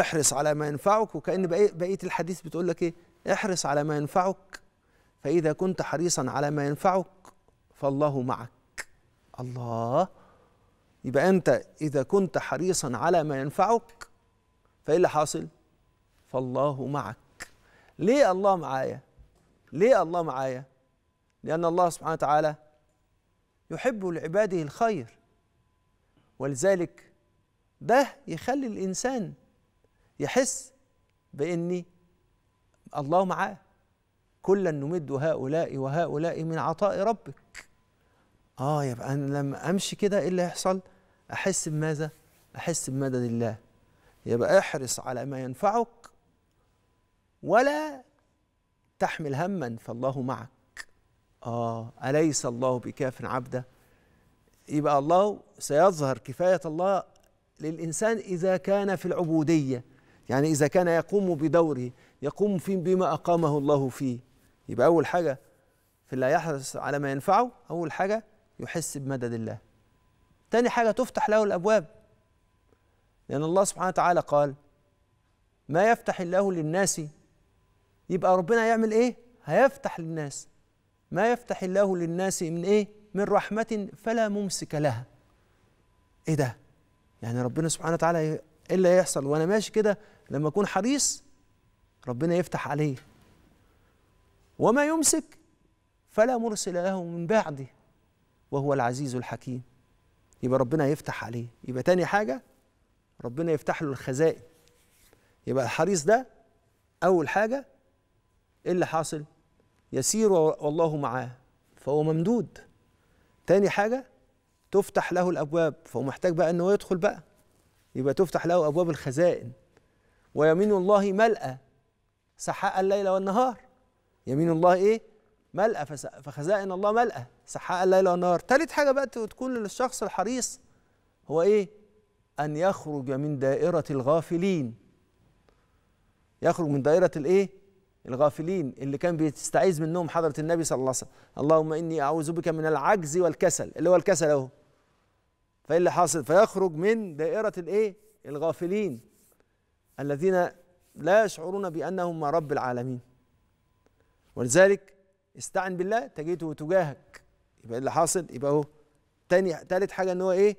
احرص على ما ينفعك وكأن بقية الحديث بتقول لك إيه احرص على ما ينفعك فإذا كنت حريصا على ما ينفعك فالله معك الله يبقى أنت إذا كنت حريصا على ما ينفعك فإيه اللي حاصل فالله معك ليه الله معايا ليه الله معايا لأن الله سبحانه وتعالى يحب لعباده الخير ولذلك ده يخلي الإنسان يحس بإني الله معاه كلا نمد هؤلاء وهؤلاء من عطاء ربك اه يبقى انا لما امشي كده ايه اللي هيحصل احس بماذا احس بمدد الله يبقى احرص على ما ينفعك ولا تحمل هما فالله معك اه اليس الله بكاف عبده يبقى الله سيظهر كفايه الله للانسان اذا كان في العبوديه يعني إذا كان يقوم بدوره يقوم فيه بما أقامه الله فيه يبقى أول حاجة في اللي يحرص على ما ينفعه أول حاجة يحس بمدد الله تاني حاجة تفتح له الأبواب لأن الله سبحانه وتعالى قال ما يفتح الله للناس يبقى ربنا يعمل إيه؟ هيفتح للناس ما يفتح الله للناس من إيه؟ من رحمة فلا ممسك لها إيه ده؟ يعني ربنا سبحانه وتعالى ايه اللي هيحصل وانا ماشي كده لما اكون حريص ربنا يفتح عليه وما يمسك فلا مرسل له من بعده وهو العزيز الحكيم يبقى ربنا يفتح عليه يبقى تاني حاجة ربنا يفتح له الخزائن يبقى الحريص ده أول حاجة إيه اللي حاصل يسير والله معاه فهو ممدود تاني حاجة تفتح له الأبواب فهو محتاج بقى إن هو يدخل بقى يبقى تفتح له أبواب الخزائن ويمين الله ملأ سحاء الليل والنهار يمين الله إيه؟ ملأ فخزائن الله ملأ سحاء الليل والنهار تالت حاجة بقى تكون للشخص الحريص هو إيه؟ أن يخرج من دائرة الغافلين يخرج من دائرة الإيه؟ الغافلين اللي كان بيستعيذ منهم حضرة النبي صلى الله عليه وسلم اللهم إني أعوذ بك من العجز والكسل اللي هو الكسل أهو فايه اللي حاصل فيخرج من دائره الايه الغافلين الذين لا يشعرون بانهم مع رب العالمين ولذلك استعن بالله تجده تجاهك يبقى إيه اللي حاصل يبقى اهو تاني تالت حاجه ان هو ايه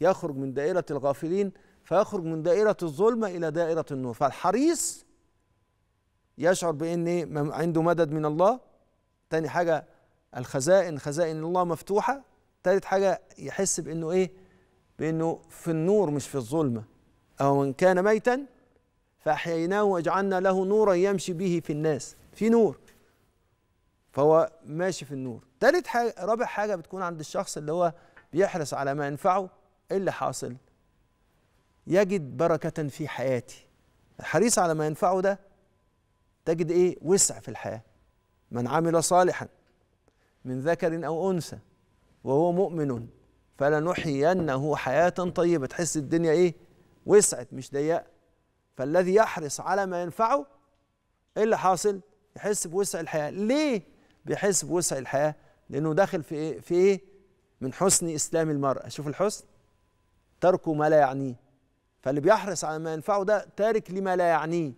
يخرج من دائره الغافلين فيخرج من دائره الظلمه الى دائره النور فالحريص يشعر بان إيه؟ عنده مدد من الله تاني حاجه الخزائن خزائن الله مفتوحه تالت حاجة يحس بأنه إيه بأنه في النور مش في الظلمة أو من كان ميتا فأحييناه وجعلنا له نورا يمشي به في الناس في نور فهو ماشي في النور تالت حاجة رابع حاجة بتكون عند الشخص اللي هو بيحرص على ما ينفعه إيه اللي حاصل يجد بركة في حياتي الحريص على ما ينفعه ده تجد إيه وسع في الحياة من عمل صالحا من ذكر أو أنثى وهو مؤمن فلنحيينه حياة طيبة تحس الدنيا إيه وسعت مش ضيقة فالذي يحرص على ما ينفعه إيه اللي حاصل يحس بوسع الحياة ليه بيحس بوسع الحياة لأنه داخل في إيه في إيه من حسن إسلام المرأة شوف الحسن ترك ما لا يعنيه فاللي بيحرص على ما ينفعه ده تارك لما لا يعنيه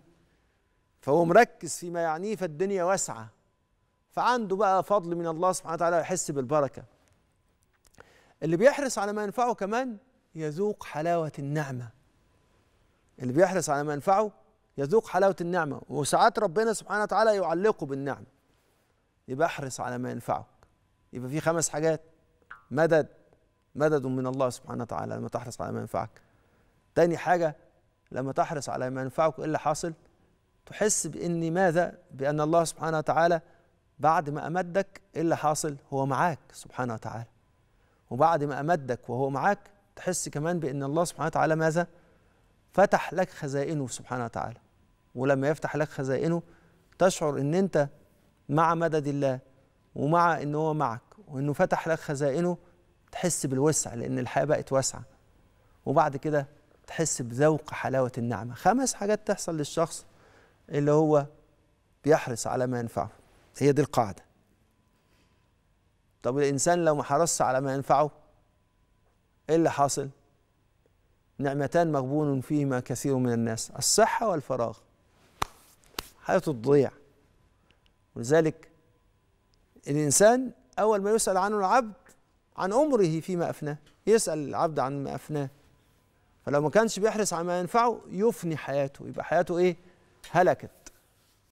فهو مركز فيما يعنيه فالدنيا واسعة فعنده بقى فضل من الله سبحانه وتعالى يحس بالبركة اللي بيحرص على ما ينفعه كمان يذوق حلاوة النعمة اللي بيحرص على ما ينفعه يذوق حلاوة النعمة وساعات ربنا سبحانه وتعالى يعلقه بالنعمة يبقى احرص على ما ينفعك يبقى في خمس حاجات مدد مدد من الله سبحانه وتعالى لما تحرص على ما ينفعك تاني حاجة لما تحرص على ما ينفعك إيه اللي حاصل تحس بأن ماذا بأن الله سبحانه وتعالى بعد ما أمدك إيه اللي حاصل هو معاك سبحانه وتعالى وبعد ما أمدك وهو معاك تحس كمان بأن الله سبحانه وتعالى ماذا؟ فتح لك خزائنه سبحانه وتعالى ولما يفتح لك خزائنه تشعر أن أنت مع مدد الله ومع أنه هو معك وأنه فتح لك خزائنه تحس بالوسع لأن الحياة بقت واسعة وبعد كده تحس بذوق حلاوة النعمة خمس حاجات تحصل للشخص اللي هو بيحرص على ما ينفعه هي دي القاعده طب الإنسان لو ما حرصش على ما ينفعه إيه اللي حاصل؟ نعمتان مغبون فيهما كثير من الناس الصحة والفراغ حياته تضيع ولذلك الإنسان أول ما يسأل عنه العبد عن عمره فيما أفناه يسأل العبد عن ما أفناه فلو ما كانش بيحرص على ما ينفعه يفني حياته يبقى حياته إيه؟ هلكت